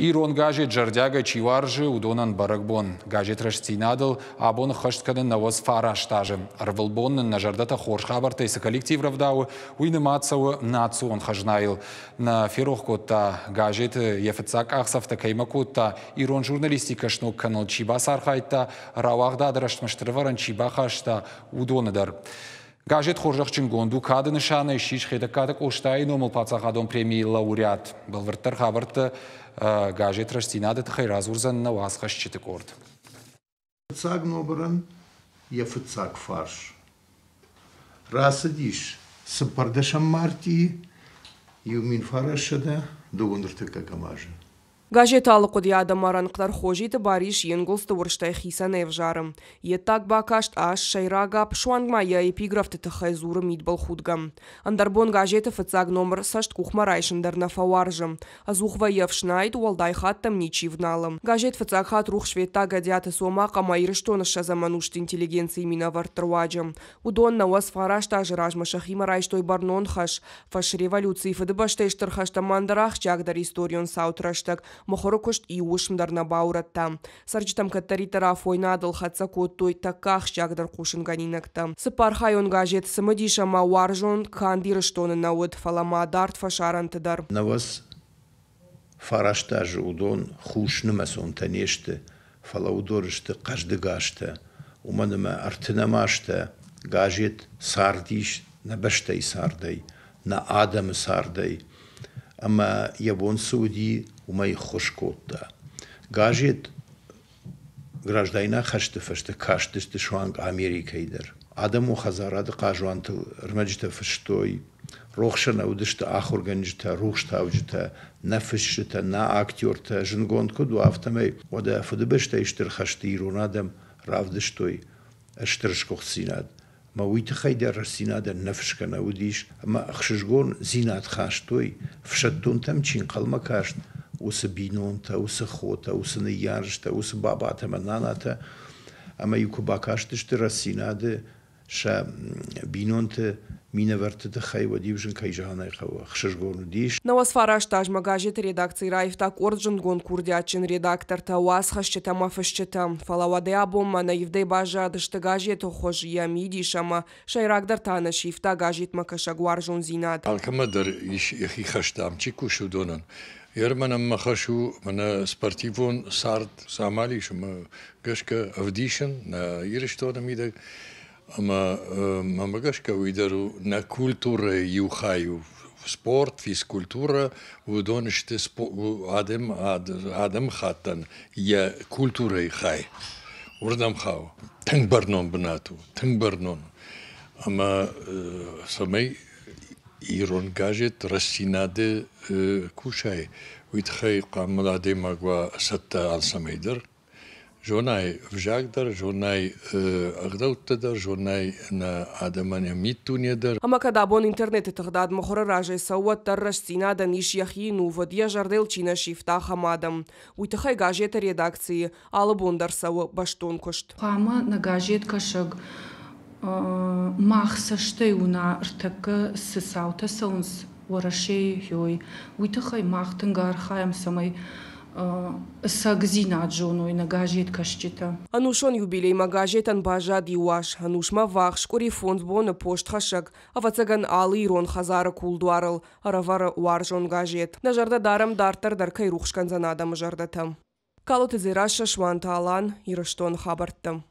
Ирон гаже жардяга чиваржы удонан барагбон. Гаже трашцинадыл, абон хашткадын навоз фараштажы. Арвылбоннын нажардата коллектив коллективравдауы, уйнымацауы национ хажнайл. На ферохкота гажеті ефіцак ақсафта каймакотта Ирон журналистикашну канал чиба сархайтта, рауағда адыраштмаштырваран чиба хашта удоныдар. Gazet Xorjaqçın gondu kadı nişanı şiş xedekadı qoştayı пацахадон patsaqadon premiyi laureat. Bılvırttar xabartı gazet Rastinadı tıxay razvurzanına vasqa şçitik ordu. ya farş. Газеталық құды адам аранықтар қожеті Бариш Енгілсті ұрштай хисанев әв жарым. Еттак бақашт аш шайрағап, шуандмайы эпиграфты тұқай зұры мидбіл құдгам. Андарбон газеті фыцаг номер сашт құхмар айшындарына фауаржым. Аз ұқва евшін айт, ол дайхаттым нечивн алым. Газет рух шветта ғадияты сома қамайрыштонышша заманушты интеллигенции мина вартырваджым. Удон науаз фарашта жыражмаша химар айштой барнон хаш. Фаш революции фыды баштайштыр хашта мандырақ жағдар историон саутыраштық мұхыры и ушымдарна бауратта саржитам каттаритара фойнадыл хатса коттой таках шагдар кушынганинакта сыпархай онга жет уар варжон қандир штонына от фалама дарт фашарантыдар навас фарашта жудон хушнымас онтанешті фалаудорышты каждыгашты уманыма артынамашты гажет сардиш на сардай на адамы сардай ئەمە یەبۆن سعودی ومەی خوشکۆتدا. گاژێت گرژداینا خەشتە فەشتە کاشتشتە شوانگ ئامریکای دەر. ئادەم و خەزارات قاژوانتە ڕمەجتە فشتۆی ڕۆخشەنە و دشتە ئاخۆرگەنجتە ڕوشتاوجتە نەفشتە نااکتۆرتە ژن گۆند کو دو ئافتەمەی وەدا فدبشتە یشتر خەشتی ڕوونادەم ڕافدشتۆی ئەشترش کوخسینات ма уитхай дер расина дер нафшка наудиш, ма хшжгон зинат хаштой, вшаттун там чин калма кашт, уса бинонта, уса хота, уса наяршта, уса бабата ма наната, ама юку бакаштыш дер расина дер ша бинонта, Mine vărtă de hai o divș în cai jana e hau, așași gornu diș. Nu o sfară aștaj mă redacții raif tak orgen gon curdea cin redactor tău as hașcetam afașcetam. Fala o de abom mă naiv de baja adăște gajit o hoș ia mi mă. Și rag dar tană și ifta gajit mă cășa guarjun zinat. Alcă mă dar iș echi hașteam, ci cușu donan. Iar mă năm mă hașu, mă sportivon sart, sa amali și mă gășcă avdișin, na irăștodă mi de... Ama eh, mamagaška uideru na kulture juhaju sport, физкультура, удонеште адем адем хатан я культурой хай. Урдам хау. Тен барнон бнату, тен барнон. Ама самей ирон кажет расинаде кушай. Уит хай камладе магва сатта ал самейдер. Жонай вжагдар, жонай агдалтадар, жонай на адаманя митунедар. Амакада бон интернет тагдад мохора раже сауат таррастина да ниш яхину жардел чина шифта хамадам. Уйтахай гажет редакции сау баштон кошт. Хама на гажет кашаг штей уна ртака сысаута саунс ворашей хёй. Уйтахай хаям самай сагзинат жоной на гажет кашчета. Анушон юбилей магажетан бажа диуаш, анушма вахш, кори фонд бона пошт хашак, авацаган алы ирон хазары кулдуарыл, аравара уаржон гажет. жарда дарам дартар даркай рухшкан занадамы жардатам. Калот изираш шашванта алан, ирыштон хабарттым.